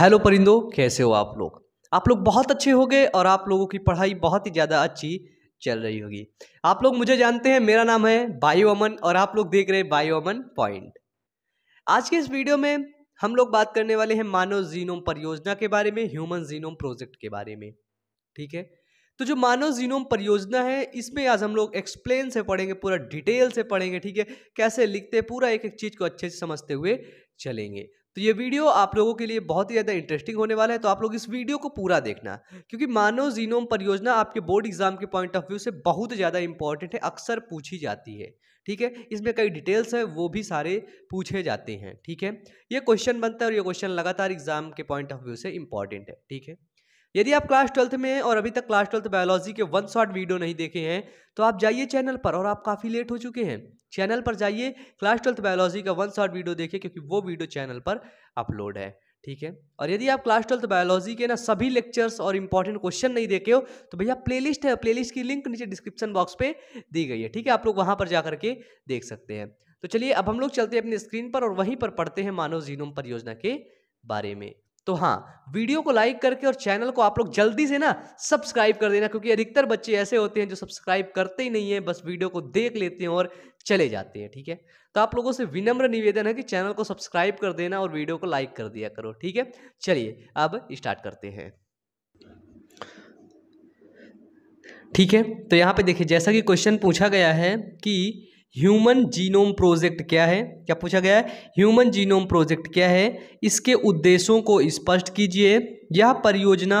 hello परिंदो कैसे हो आप लोग आप लोग बहुत अच्छे होंगे और आप लोगों की पढ़ाई बहुत ही ज़्यादा अच्छी चल रही होगी आप लोग मुझे जानते हैं मेरा नाम है बायो अमन और आप लोग देख रहे हैं बायो अमन पॉइंट आज के इस वीडियो में हम लोग बात करने वाले हैं मानव जीनोम परियोजना के बारे में ह्यूमन जीनोम प्रोजेक्ट के बारे में ठीक है तो जो मानव जीनोम परियोजना है इसमें आज हम लोग एक्सप्लेन से पढ़ेंगे पूरा डिटेल से पढ़ेंगे ठीक है कैसे लिखते पूरा एक एक चीज़ को अच्छे से समझते हुए चलेंगे तो ये वीडियो आप लोगों के लिए बहुत ही ज़्यादा इंटरेस्टिंग होने वाला है तो आप लोग इस वीडियो को पूरा देखना क्योंकि मानव जीनोम परियोजना आपके बोर्ड एग्जाम के पॉइंट ऑफ व्यू से बहुत ज़्यादा इंपॉर्टेंट है अक्सर पूछी जाती है ठीक है इसमें कई डिटेल्स हैं वो भी सारे पूछे जाते हैं ठीक है ये क्वेश्चन बनता है और ये क्वेश्चन लगातार एग्जाम के पॉइंट ऑफ व्यू से इंपॉर्टेंट है ठीक है यदि आप क्लास ट्वेल्थ में हैं और अभी तक क्लास ट्वेल्थ बायोलॉजी के वन शॉट वीडियो नहीं देखे हैं तो आप जाइए चैनल पर और आप काफ़ी लेट हो चुके हैं चैनल पर जाइए क्लास ट्वेल्थ बायोलॉजी का वन शॉट वीडियो देखिए क्योंकि वो वीडियो चैनल पर अपलोड है ठीक है और यदि आप क्लास ट्वेल्थ बायोलॉजी के ना सभी लेक्चर्स और इंपॉर्टेंट क्वेश्चन नहीं देखे हो तो भैया प्लेलिस्ट है प्लेलिस्ट की लिंक नीचे डिस्क्रिप्शन बॉक्स पे दी गई है ठीक है आप लोग वहाँ पर जा करके देख सकते हैं तो चलिए अब हम लोग चलते हैं अपनी स्क्रीन पर और वहीं पर पढ़ते हैं मानव जीनोम परियोजना के बारे में तो हाँ वीडियो को लाइक करके और चैनल को आप लोग जल्दी से ना सब्सक्राइब कर देना क्योंकि अधिकतर बच्चे ऐसे होते हैं जो सब्सक्राइब करते ही नहीं है बस वीडियो को देख लेते हैं और चले जाते हैं ठीक है तो आप लोगों से विनम्र निवेदन है कि चैनल को सब्सक्राइब कर देना और वीडियो को लाइक कर दिया करो ठीक है चलिए अब स्टार्ट करते हैं ठीक है तो यहाँ पे देखिए जैसा कि क्वेश्चन पूछा गया है कि ह्यूमन जीनोम प्रोजेक्ट क्या है क्या पूछा गया है ह्यूमन जीनोम प्रोजेक्ट क्या है इसके उद्देश्यों को स्पष्ट कीजिए यह परियोजना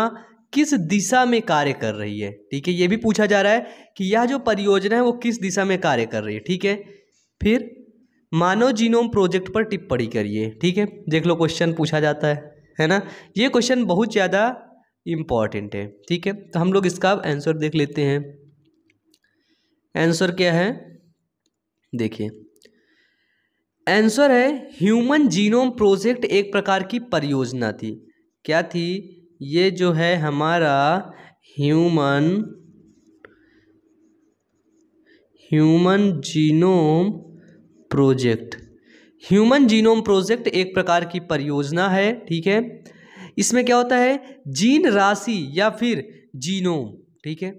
किस दिशा में कार्य कर रही है ठीक है ये भी पूछा जा रहा है कि यह जो परियोजना है वो किस दिशा में कार्य कर रही है ठीक है फिर मानव जीनोम प्रोजेक्ट पर टिप्पणी करिए ठीक है देख लो क्वेश्चन पूछा जाता है है ना ये क्वेश्चन बहुत ज़्यादा इम्पॉर्टेंट है ठीक है तो हम लोग इसका आंसर देख लेते हैं आंसर क्या है देखिए आंसर है ह्यूमन जीनोम प्रोजेक्ट एक प्रकार की परियोजना थी क्या थी ये जो है हमारा human human genome project human genome project एक प्रकार की परियोजना है ठीक है इसमें क्या होता है जीन राशि या फिर जीनोम ठीक है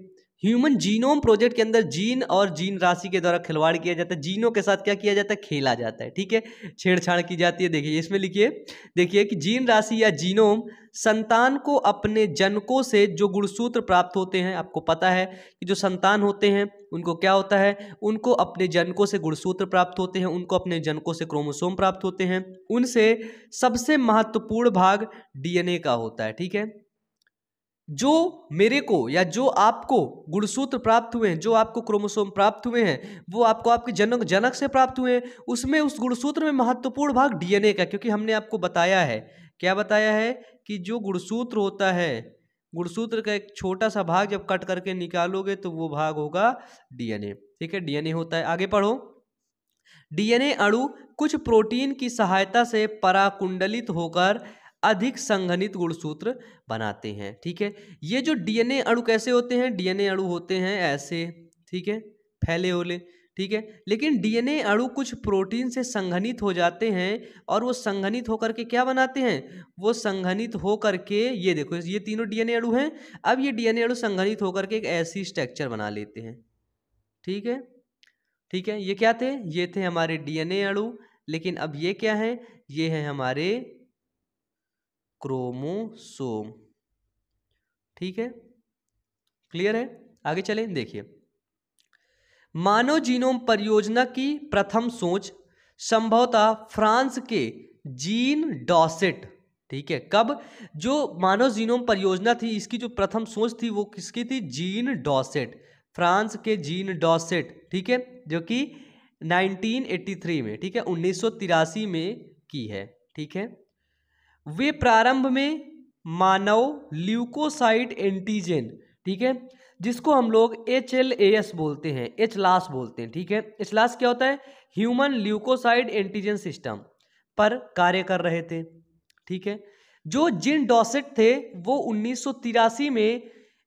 ह्यूमन जीनोम प्रोजेक्ट के अंदर जीन और जीन राशि के द्वारा खिलवाड़ किया जाता है जीनों के साथ क्या किया जाता है खेला जाता है ठीक है छेड़छाड़ की जाती है देखिए इसमें लिखिए देखिए कि जीन राशि या जीनोम संतान को अपने जनकों से जो गुणसूत्र प्राप्त होते हैं आपको पता है कि जो संतान होते हैं उनको क्या होता है उनको अपने जनकों से गुणसूत्र प्राप्त होते हैं उनको अपने जनकों से क्रोमोसोम प्राप्त होते हैं उनसे सबसे महत्वपूर्ण भाग डीएनए का होता है ठीक है जो मेरे को या जो आपको गुणसूत्र प्राप्त हुए हैं जो आपको क्रोमोसोम प्राप्त हुए हैं वो आपको आपके जनक जनक से प्राप्त हुए हैं उसमें उस गुणसूत्र में महत्वपूर्ण भाग डीएनए का क्योंकि हमने आपको बताया है क्या बताया है कि जो गुणसूत्र होता है गुणसूत्र का एक छोटा सा भाग जब कट करके निकालोगे तो वो भाग होगा डीएनए ठीक है डीएनए होता है आगे पढ़ो डीएनए अणु कुछ प्रोटीन की सहायता से पराकुंडलित होकर अधिक संघनित गुणसूत्र बनाते हैं ठीक है ये जो डीएनए अणु कैसे होते हैं डीएनए अणु होते हैं ऐसे ठीक है फैले ओले ठीक है लेकिन डीएनए अणु कुछ प्रोटीन से संघनित हो जाते हैं और वो संघनित होकर के क्या बनाते हैं वो संघनित होकर के ये देखो ये तीनों डीएनए अणु हैं अब ये डीएनए अणु संघनित होकर के एक ऐसी स्ट्रक्चर बना लेते हैं ठीक है ठीक है ये क्या थे ये थे हमारे डीएनए अणु लेकिन अब ये क्या है ये है हमारे क्रोमोसोम ठीक है क्लियर है आगे चले देखिए मानव जीनोम परियोजना की प्रथम सोच संभवतः फ्रांस के जीन डॉसेट ठीक है कब जो मानव जीनोम परियोजना थी इसकी जो प्रथम सोच थी वो किसकी थी जीन डॉसेट फ्रांस के जीन डॉसेट ठीक है जो कि 1983 में ठीक है 1983 में की है ठीक है वे प्रारंभ में मानव ल्यूकोसाइट एंटीजन ठीक है जिसको हम लोग एच एल ए एस बोलते हैं एच लास बोलते हैं ठीक है एच लास क्या होता है ह्यूमन ल्यूकोसाइड एंटीजन सिस्टम पर कार्य कर रहे थे ठीक है जो जिन डॉसेट थे वो उन्नीस में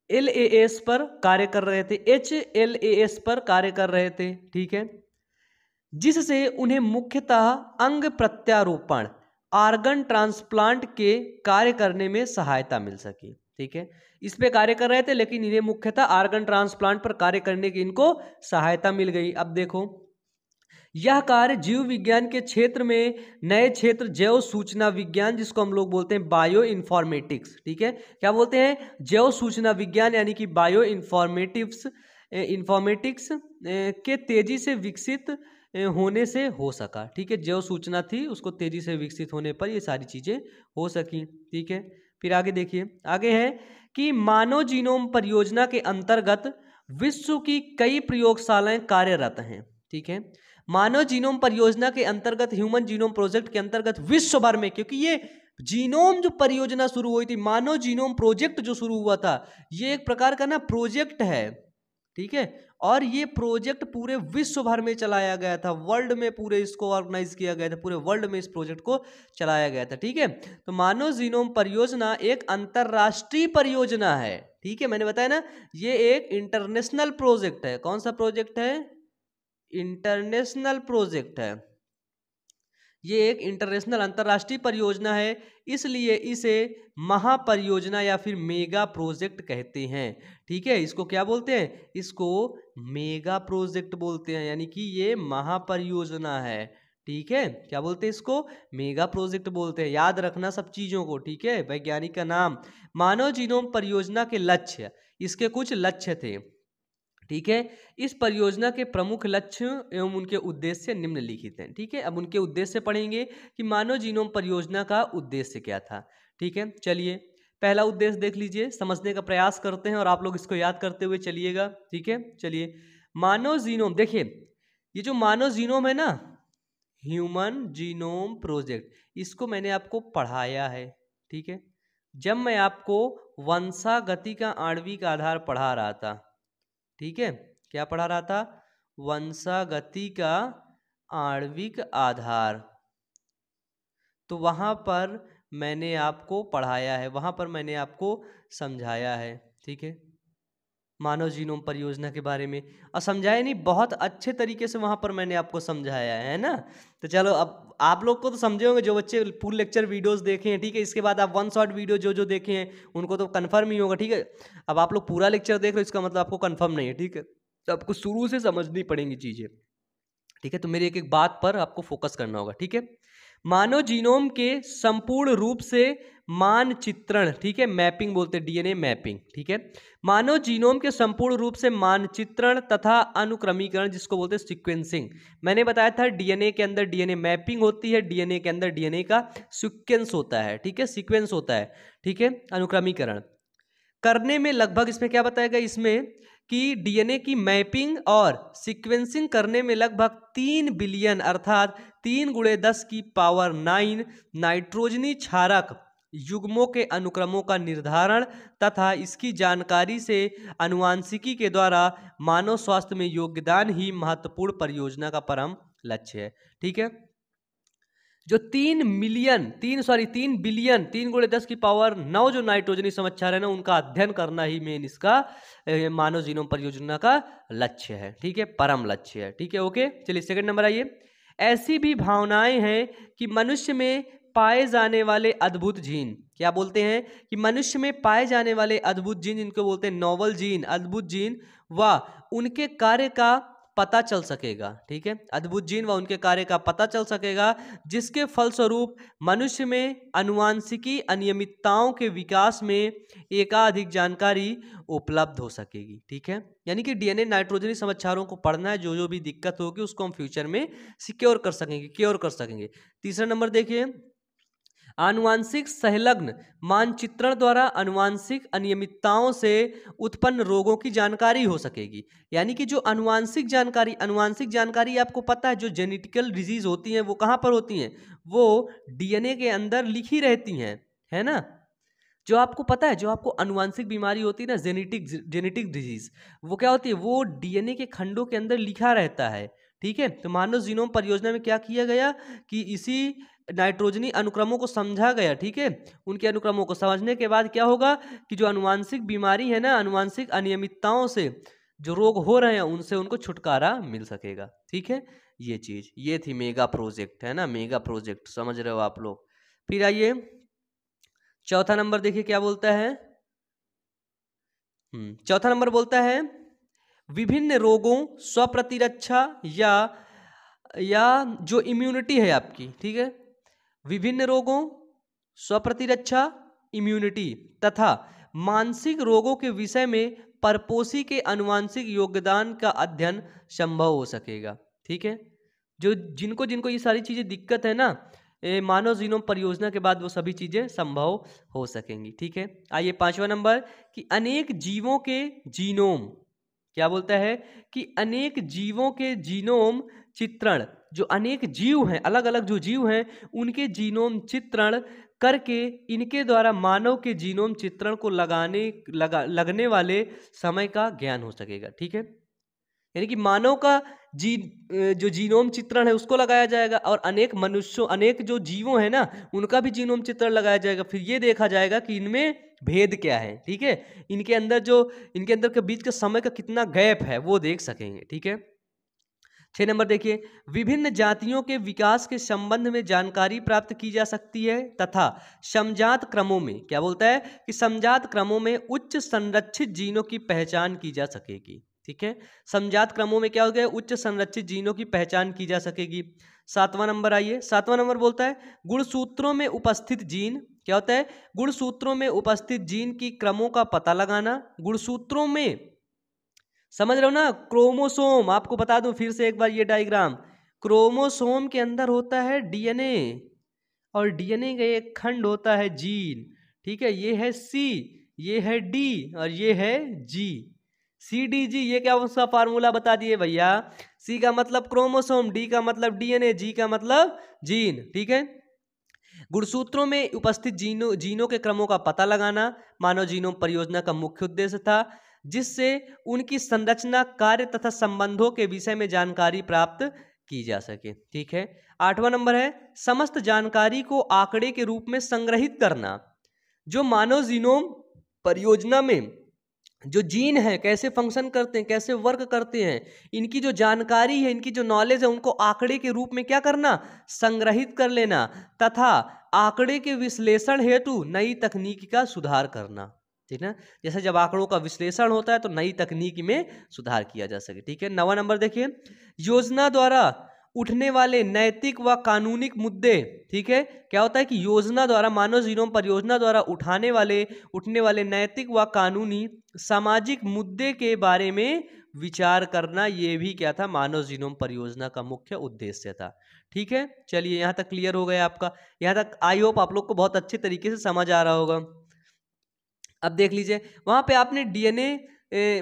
एल ए एस पर कार्य कर रहे थे एच एल ए एस पर कार्य कर रहे थे ठीक है जिससे उन्हें मुख्यतः अंग प्रत्यारोपण ऑर्गन ट्रांसप्लांट के कार्य करने में सहायता मिल सके ठीक है इस पे कार्य कर रहे थे लेकिन इन्हें मुख्यतः ऑर्गन ट्रांसप्लांट पर कार्य करने की इनको सहायता मिल गई अब देखो यह कार्य जीव विज्ञान के क्षेत्र में नए क्षेत्र जैव सूचना विज्ञान जिसको हम लोग बोलते हैं बायो इन्फॉर्मेटिक्स ठीक है क्या बोलते हैं जैव सूचना विज्ञान यानी कि बायो इन्फॉर्मेटिव्स इन्फॉर्मेटिक्स के तेजी से विकसित होने से हो सका ठीक है जो सूचना थी उसको तेजी से विकसित होने पर ये सारी चीज़ें हो सकी ठीक है फिर आगे देखिए आगे है कि मानव जीनोम परियोजना के अंतर्गत विश्व की कई प्रयोगशालाएं कार्यरत हैं ठीक है मानव जीनोम परियोजना के अंतर्गत ह्यूमन जीनोम प्रोजेक्ट के अंतर्गत विश्व भर में क्योंकि ये जीनोम जो परियोजना शुरू हुई थी मानव जीनोम प्रोजेक्ट जो शुरू हुआ था ये एक प्रकार का ना प्रोजेक्ट है ठीक है और ये प्रोजेक्ट पूरे विश्व भर में चलाया गया था वर्ल्ड में पूरे इसको ऑर्गेनाइज किया गया था पूरे वर्ल्ड में इस प्रोजेक्ट को चलाया गया था ठीक है तो मानव जीनोम परियोजना एक अंतर्राष्ट्रीय परियोजना है ठीक है मैंने बताया ना ये एक इंटरनेशनल प्रोजेक्ट है कौन सा प्रोजेक्ट है इंटरनेशनल प्रोजेक्ट है ये एक इंटरनेशनल अंतर्राष्ट्रीय परियोजना है इसलिए इसे महापरियोजना या फिर मेगा प्रोजेक्ट कहते हैं ठीक है इसको क्या बोलते हैं इसको मेगा प्रोजेक्ट बोलते हैं यानी कि ये महापरियोजना है ठीक है क्या बोलते हैं इसको मेगा प्रोजेक्ट बोलते हैं याद रखना सब चीज़ों को ठीक है वैज्ञानिक का नाम मानव जीनोम परियोजना के लक्ष्य इसके कुछ लक्ष्य थे ठीक है इस परियोजना के प्रमुख लक्ष्य एवं उनके उद्देश्य निम्नलिखित हैं ठीक है अब उनके उद्देश्य पढ़ेंगे कि मानव जीनोम परियोजना का उद्देश्य क्या था ठीक है चलिए पहला उद्देश्य देख लीजिए समझने का प्रयास करते हैं और आप लोग इसको याद करते हुए चलिएगा ठीक है चलिए मानव जीनोम देखिए ये जो मानव जीनोम है ना ह्यूमन जीनोम प्रोजेक्ट इसको मैंने आपको पढ़ाया है ठीक है जब मैं आपको वंशागति का का आधार पढ़ा रहा था ठीक है क्या पढ़ा रहा था वंशागति का आणविक आधार तो वहाँ पर मैंने आपको पढ़ाया है वहाँ पर मैंने आपको समझाया है ठीक है मानव जीनोम परियोजना के बारे में और समझाया नहीं बहुत अच्छे तरीके से वहाँ पर मैंने आपको समझाया है ना तो चलो अब आप लोग को तो समझे होंगे जो बच्चे पूरे लेक्चर वीडियोस देखे हैं ठीक है इसके बाद आप वन शॉट वीडियो जो जो देखे हैं उनको तो कन्फर्म ही होगा ठीक है अब आप लोग पूरा लेक्चर देख रहे हो इसका मतलब आपको कन्फर्म नहीं है ठीक है तो आपको शुरू से समझनी पड़ेंगी चीज़ें ठीक है तो मेरी एक एक बात पर आपको फोकस करना होगा ठीक है मानव जीनोम के संपूर्ण रूप से मानचित्रण ठीक है मैपिंग बोलते हैं डीएनए मैपिंग ठीक है मानव जीनोम के संपूर्ण रूप से मानचित्रण तथा अनुक्रमीकरण जिसको बोलते हैं सिक्वेंसिंग मैंने बताया था डीएनए के अंदर डीएनए मैपिंग होती है डीएनए के अंदर डीएनए का सिक्वेंस होता है ठीक है सिक्वेंस होता है ठीक है अनुक्रमीकरण करने में लगभग इसमें क्या बताया गया इसमें कि डीएनए की मैपिंग और सीक्वेंसिंग करने में लगभग तीन बिलियन अर्थात तीन गुड़े दस की पावर नाइन नाइट्रोजनी क्षारक युग्मों के अनुक्रमों का निर्धारण तथा इसकी जानकारी से अनुवांशिकी के द्वारा मानव स्वास्थ्य में योगदान ही महत्वपूर्ण परियोजना का परम लक्ष्य है ठीक है जो तीन मिलियन तीन सॉरी तीन बिलियन तीन गुड़े दस की पावर नौ जो नाइट्रोजन समाचार है ना उनका अध्ययन करना ही मेन इसका मानव जीनोम परियोजना का लक्ष्य है ठीक है परम लक्ष्य है ठीक है ओके चलिए सेकंड नंबर आइए ऐसी भी भावनाएं हैं कि मनुष्य में पाए जाने वाले अद्भुत जीन क्या बोलते हैं कि मनुष्य में पाए जाने वाले अद्भुत जीन जिनको बोलते हैं नोवल जीन अद्भुत जीन व उनके कार्य का पता चल सकेगा ठीक है अद्भुत जीन व उनके कार्य का पता चल सकेगा जिसके फलस्वरूप मनुष्य में अनुवांशिकी अनियमितताओं के विकास में एकाधिक जानकारी उपलब्ध हो सकेगी ठीक है यानी कि डीएनए नाइट्रोजनी समाचारों को पढ़ना है जो जो भी दिक्कत होगी उसको हम फ्यूचर में सिक्योर कर सकेंगे क्योर कर सकेंगे तीसरा नंबर देखिए आनुवांशिक संलग्न मानचित्रण द्वारा अनुवांशिक अनियमितताओं से उत्पन्न रोगों की जानकारी हो सकेगी यानी कि जो अनुवांशिक जानकारी अनुवांशिक जानकारी आपको पता है जो जेनेटिकल डिजीज होती हैं वो कहाँ पर होती हैं वो डीएनए के अंदर लिखी रहती हैं है ना जो आपको पता है जो आपको अनुवांशिक बीमारी होती है ना जेनेटिक जेनेटिक डिजीज वो क्या होती है वो डीएनए के खंडों के अंदर लिखा रहता है ठीक है तो मानव जीनोम परियोजना में क्या किया गया कि इसी नाइट्रोजनी अनुक्रमों को समझा गया ठीक है उनके अनुक्रमों को समझने के बाद क्या होगा कि जो अनुवांशिक बीमारी है ना अनुवांशिक अनियमितताओं से जो रोग हो रहे हैं उनसे उनको छुटकारा मिल सकेगा ठीक है ये चीज़ ये थी मेगा प्रोजेक्ट है ना मेगा प्रोजेक्ट समझ रहे हो आप लोग फिर आइए चौथा नंबर देखिए क्या बोलता है हम्म, चौथा नंबर बोलता है विभिन्न रोगों स्वप्रतिरक्षा या या जो इम्यूनिटी है आपकी ठीक है विभिन्न रोगों स्वप्रतिरक्षा इम्यूनिटी तथा मानसिक रोगों के विषय में परपोषी के अनुवांशिक योगदान का अध्ययन संभव हो सकेगा ठीक है जो जिनको जिनको ये सारी चीज़ें दिक्कत है ना मानव जीनोम परियोजना के बाद वो सभी चीज़ें संभव हो सकेंगी ठीक है आइए पांचवा नंबर कि अनेक जीवों के जीनोम क्या बोलता है कि अनेक जीवों के जीनोम चित्रण जो अनेक जीव हैं अलग अलग जो जीव हैं उनके जीनोम चित्रण करके इनके द्वारा मानव के जीनोम चित्रण को लगाने लगा लगने वाले समय का ज्ञान हो सकेगा ठीक है यानी कि मानव का जी जो जीनोम चित्रण है उसको लगाया जाएगा और अनेक मनुष्यों अनेक जो जीवों हैं ना उनका भी जीनोम चित्रण लगाया जाएगा फिर ये देखा जाएगा कि इनमें भेद क्या है ठीक है इनके अंदर जो इनके अंदर के बीच के समय का कितना गैप है वो देख सकेंगे ठीक है छः नंबर देखिए विभिन्न जातियों के विकास के संबंध में जानकारी प्राप्त की जा सकती है तथा समजात क्रमों में क्या बोलता है कि समजात क्रमों में उच्च संरक्षित जीनों की पहचान की जा सकेगी ठीक है समजात क्रमों में क्या हो गया उच्च संरक्षित जीनों की पहचान की जा सकेगी सातवां नंबर आइए सातवां नंबर बोलता है गुणसूत्रों में उपस्थित जीन क्या होता है गुणसूत्रों में उपस्थित जीन की क्रमों का पता लगाना गुणसूत्रों में समझ रहे हो ना क्रोमोसोम आपको बता दूं फिर से एक बार ये डायग्राम क्रोमोसोम के अंदर होता है डीएनए और डीएनए का एक खंड होता है जीन ठीक है ये है सी ये है डी और ये है जी सी डी जी ये क्या उसका फार्मूला बता दिए भैया सी का मतलब क्रोमोसोम डी का मतलब डीएनए जी का मतलब जीन ठीक है गुणसूत्रों में उपस्थित जीनों जीनों के क्रमों का पता लगाना मानव जीनों परियोजना का मुख्य उद्देश्य था जिससे उनकी संरचना कार्य तथा संबंधों के विषय में जानकारी प्राप्त की जा सके ठीक है आठवां नंबर है समस्त जानकारी को आंकड़े के रूप में संग्रहित करना जो मानव जीनोम परियोजना में जो जीन है कैसे फंक्शन करते हैं कैसे वर्क करते हैं इनकी जो जानकारी है इनकी जो नॉलेज है उनको आंकड़े के रूप में क्या करना संग्रहित कर लेना तथा आंकड़े के विश्लेषण हेतु नई तकनीक का सुधार करना ठीक है जैसे जब आंकड़ों का विश्लेषण होता है तो नई तकनीक में सुधार किया जा सके ठीक है नवा नंबर देखिए योजना द्वारा उठने वाले नैतिक व कानूनिक मुद्दे ठीक है क्या होता है कि योजना द्वारा मानव जीनोम परियोजना द्वारा उठाने वाले उठने वाले नैतिक व कानूनी सामाजिक मुद्दे के बारे में विचार करना ये भी क्या था मानव जीनोम परियोजना का मुख्य उद्देश्य था ठीक है चलिए यहाँ तक क्लियर हो गया आपका यहाँ तक आई होप आप लोग को बहुत अच्छे तरीके से समझ आ रहा होगा अब देख लीजिए वहाँ पे आपने डीएनए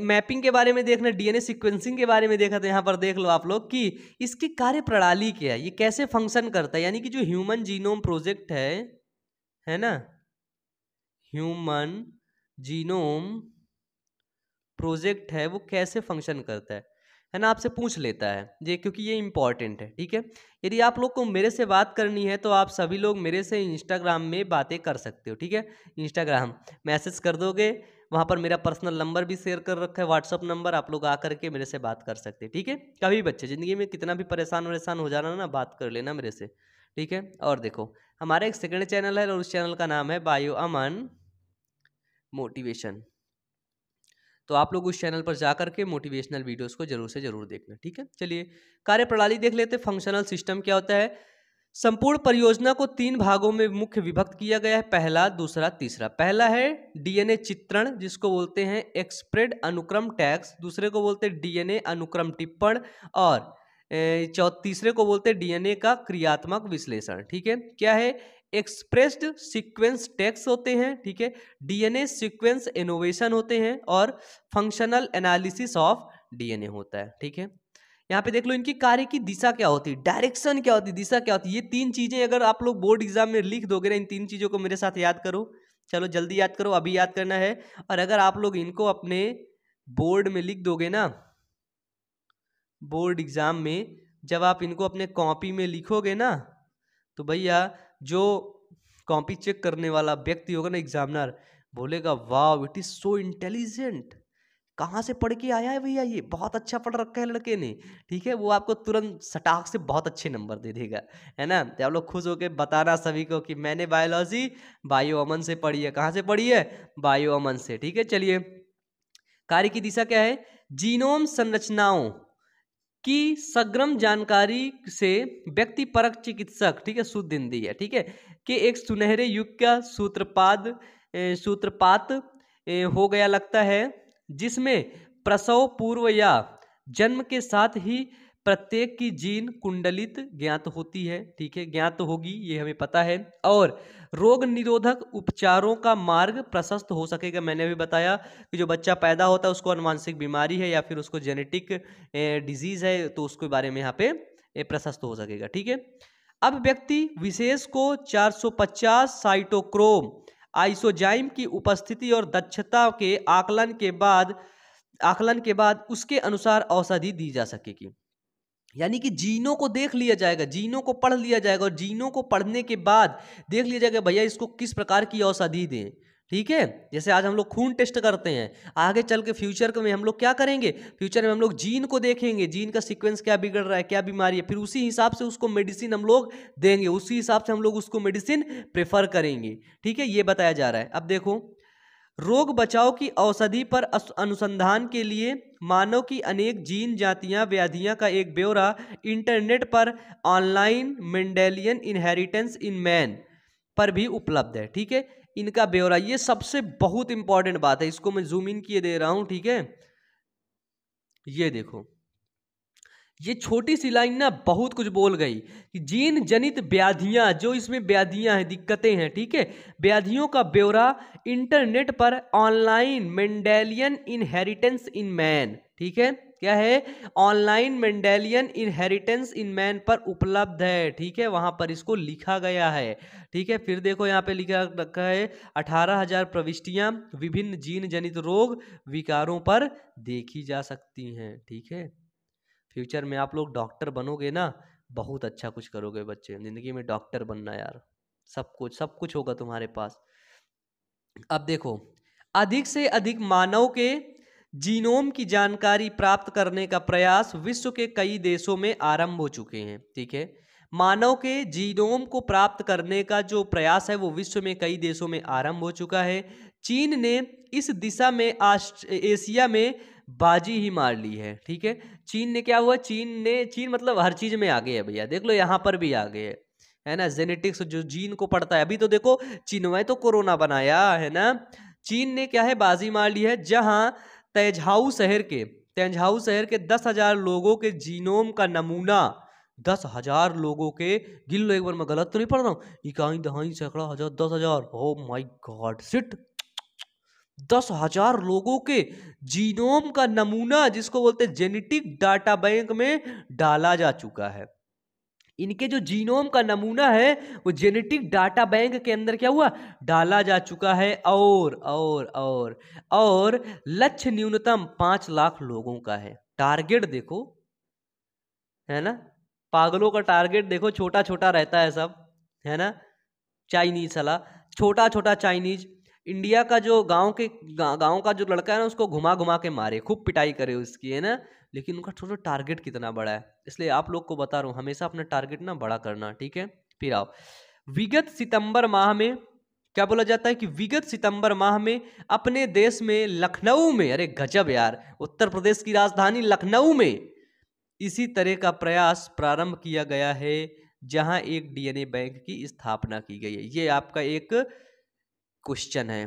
मैपिंग के बारे में देखना डीएनए सीक्वेंसिंग के बारे में देखा था यहाँ पर देख लो आप लोग कि इसकी कार्य प्रणाली क्या है ये कैसे फंक्शन करता है यानी कि जो ह्यूमन जीनोम प्रोजेक्ट है है ना ह्यूमन जीनोम प्रोजेक्ट है वो कैसे फंक्शन करता है है ना आपसे पूछ लेता है जी क्योंकि ये इंपॉर्टेंट है ठीक है यदि आप लोग को मेरे से बात करनी है तो आप सभी लोग मेरे से इंस्टाग्राम में बातें कर सकते हो ठीक है इंस्टाग्राम मैसेज कर दोगे वहाँ पर मेरा पर्सनल नंबर भी शेयर कर रखा है व्हाट्सअप नंबर आप लोग आ के मेरे से बात कर सकते हैं ठीक है कभी बच्चे ज़िंदगी में कितना भी परेशान वरेशान हो जाना ना बात कर लेना मेरे से ठीक है और देखो हमारा एक सेकेंड चैनल है और उस चैनल का नाम है बायो अमन मोटिवेशन तो आप लोग उस चैनल पर जाकर के मोटिवेशनल वीडियोस को जरूर से जरूर देखना ठीक है चलिए प्रणाली देख लेते हैं फंक्शनल सिस्टम क्या होता है संपूर्ण परियोजना को तीन भागों में मुख्य विभक्त किया गया है पहला दूसरा तीसरा पहला है डीएनए चित्रण जिसको बोलते हैं एक्सप्रेड अनुक्रम टैक्स दूसरे को बोलते हैं डीएनए अनुक्रम टिप्पण और चौथ तीसरे को बोलते हैं डीएनए का क्रियात्मक विश्लेषण ठीक है क्या है एक्सप्रेस्ड सीक्वेंस टैक्स होते हैं ठीक है डीएनए सीक्वेंस इनोवेशन होते हैं और फंक्शनल एनालिसिस ऑफ डीएनए होता है ठीक है यहाँ पे देख लो इनकी कार्य की दिशा क्या होती है डायरेक्शन क्या होती है दिशा क्या होती है ये तीन चीज़ें अगर आप लोग बोर्ड एग्जाम में लिख दोगे ना इन तीन चीज़ों को मेरे साथ याद करो चलो जल्दी याद करो अभी याद करना है और अगर आप लोग इनको अपने बोर्ड में लिख दोगे ना बोर्ड एग्ज़ाम में जब आप इनको अपने कॉपी में लिखोगे ना तो भैया जो कॉपी चेक करने वाला व्यक्ति होगा ना एग्जामिनर बोलेगा wow it is so intelligent कहाँ से पढ़ के आया है भैया ये बहुत अच्छा पढ़ रखा है लड़के ने ठीक है वो आपको तुरंत सटाक से बहुत अच्छे नंबर दे देगा है ना तो आप लोग खुश होकर बताना सभी को कि मैंने बायोलॉजी बायो अमन से पढ़ी है कहाँ से पढ़ी है बायो अमन से ठीक है चलिए कार्य की दिशा क्या है जीनोम संरचनाओं कि सग्रम जानकारी से व्यक्ति परक चिकित्सक ठीक है शुद्ध हिंदी है ठीक है कि एक सुनहरे युग का सूत्रपाद सूत्रपात हो गया लगता है जिसमें प्रसव पूर्व या जन्म के साथ ही प्रत्येक की जीन कुंडलित ज्ञात होती है ठीक है ज्ञात तो होगी ये हमें पता है और रोग निरोधक उपचारों का मार्ग प्रशस्त हो सकेगा मैंने भी बताया कि जो बच्चा पैदा होता है उसको अनुवांशिक बीमारी है या फिर उसको जेनेटिक डिजीज है तो उसके बारे में यहाँ पे प्रशस्त हो सकेगा ठीक है अब व्यक्ति विशेष को 450 साइटोक्रोम आइसोजाइम की उपस्थिति और दक्षता के आकलन के बाद आकलन के बाद उसके अनुसार औषधि दी जा सकेगी यानी कि जीनों को देख लिया जाएगा जीनों को पढ़ लिया जाएगा और जीनों को पढ़ने के बाद देख लिया जाएगा भैया इसको किस प्रकार की औषधि दें ठीक है जैसे आज हम लोग खून टेस्ट करते हैं आगे चल के फ्यूचर में हम लोग क्या करेंगे फ्यूचर में हम लोग जीन को देखेंगे जीन का सीक्वेंस क्या बिगड़ रहा है क्या बीमारी है फिर उसी हिसाब से उसको मेडिसिन हम लोग देंगे उसी हिसाब से हम लोग उसको मेडिसिन प्रेफर करेंगे ठीक है ये बताया जा रहा है अब देखो रोग बचाव की औषधि पर अनुसंधान के लिए मानव की अनेक जीन जातियां व्याधियां का एक ब्यौरा इंटरनेट पर online Mendelian inheritance in man पर भी उपलब्ध है ठीक है इनका ब्यौरा ये सबसे बहुत इंपॉर्टेंट बात है इसको मैं जूम इन किए दे रहा हूं ठीक है ये देखो ये छोटी सी लाइन ना बहुत कुछ बोल गई कि जीन जनित व्याधियां जो इसमें व्याधियां हैं दिक्कतें हैं ठीक है व्याधियों का ब्यौरा इंटरनेट पर online Mendelian inheritance in man ठीक है क्या है online Mendelian inheritance in man पर उपलब्ध है ठीक है वहां पर इसको लिखा गया है ठीक है फिर देखो यहाँ पे लिखा रखा है अठारह हजार प्रविष्टियां विभिन्न जीन जनित रोग विकारों पर देखी जा सकती हैं ठीक है फ्यूचर में आप लोग डॉक्टर बनोगे ना बहुत अच्छा कुछ करोगे बच्चे ज़िंदगी में डॉक्टर बनना यार सब कुछ सब कुछ होगा तुम्हारे पास अब देखो अधिक से अधिक मानव के जीनोम की जानकारी प्राप्त करने का प्रयास विश्व के कई देशों में आरंभ हो चुके हैं ठीक है मानव के जीनोम को प्राप्त करने का जो प्रयास है वो विश्व में कई देशों में आरंभ हो चुका है चीन ने इस दिशा में एशिया में बाजी ही मार ली है ठीक है चीन ने क्या हुआ चीन ने चीन मतलब हर चीज़ में आगे है भैया देख लो यहाँ पर भी आगे है है ना जेनेटिक्स जो जीन को पढ़ता है अभी तो देखो में तो कोरोना बनाया है ना चीन ने क्या है बाजी मार ली है जहां तेजहाऊ शहर के तेजहाऊ शहर के दस हजार लोगों के जीनोम का नमूना दस हजार लोगों के गिल लो एक बार मैं गलत तो नहीं पढ़ रहा हूँ इकाई दहाई सैकड़ा हजार दस हजार ओ माई गॉड सिट दस हजार लोगों के जीनोम का नमूना जिसको बोलते हैं जेनेटिक डाटा बैंक में डाला जा चुका है इनके जो जीनोम का नमूना है वो जेनेटिक डाटा बैंक के अंदर क्या हुआ डाला जा चुका है और और और और लक्ष्य न्यूनतम पांच लाख लोगों का है टारगेट देखो है ना पागलों का टारगेट देखो छोटा छोटा रहता है सब है ना चाइनीज सला छोटा छोटा चाइनीज इंडिया का जो गांव के गांव का जो लड़का है ना उसको घुमा घुमा के मारे खूब पिटाई करे उसकी है ना लेकिन उनका छोटा टारगेट कितना बड़ा है इसलिए आप लोग को बता रहा हूँ हमेशा अपना टारगेट ना बड़ा करना ठीक है फिर आओ विगत सितंबर माह में क्या बोला जाता है कि विगत सितंबर माह में अपने देश में लखनऊ में अरे गजब यार उत्तर प्रदेश की राजधानी लखनऊ में इसी तरह का प्रयास प्रारंभ किया गया है जहां एक डीएनए बैंक की स्थापना की गई है ये आपका एक क्वेश्चन है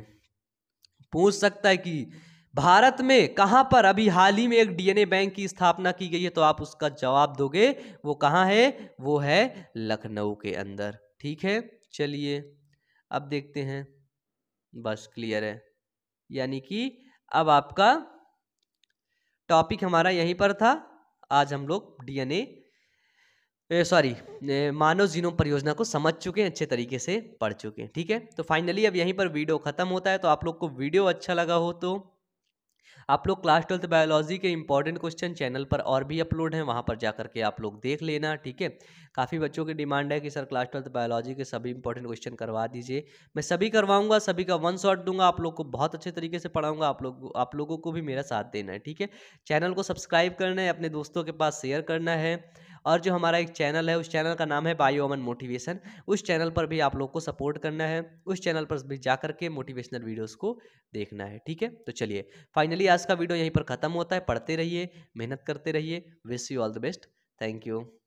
पूछ सकता है कि भारत में कहां पर अभी हाल ही में एक डीएनए बैंक की स्थापना की गई है तो आप उसका जवाब दोगे वो कहां है वो है लखनऊ के अंदर ठीक है चलिए अब देखते हैं बस क्लियर है यानी कि अब आपका टॉपिक हमारा यहीं पर था आज हम लोग डीएनए सॉरी मानव जीनोम परियोजना को समझ चुके हैं अच्छे तरीके से पढ़ चुके हैं ठीक है तो फाइनली अब यहीं पर वीडियो ख़त्म होता है तो आप लोग को वीडियो अच्छा लगा हो तो आप लोग क्लास ट्वेल्थ बायोलॉजी के इंपॉर्टेंट क्वेश्चन चैनल पर और भी अपलोड हैं वहाँ पर जा के आप लोग देख लेना ठीक है काफ़ी बच्चों की डिमांड है कि सर क्लास ट्वेल्थ बायोलॉजी के सभी इंपॉर्टेंट क्वेश्चन करवा दीजिए मैं सभी करवाऊंगा सभी का वन शॉट दूंगा आप लोग को बहुत अच्छे तरीके से पढ़ाऊंगा आप लोग आप लोगों को भी मेरा साथ देना है ठीक है चैनल को सब्सक्राइब करना है अपने दोस्तों के पास शेयर करना है और जो हमारा एक चैनल है उस चैनल का नाम है बायो अमन मोटिवेशन उस चैनल पर भी आप लोग को सपोर्ट करना है उस चैनल पर भी जा करके मोटिवेशनल वीडियोस को देखना है ठीक है तो चलिए फाइनली आज का वीडियो यहीं पर ख़त्म होता है पढ़ते रहिए मेहनत करते रहिए wish you all the best thank you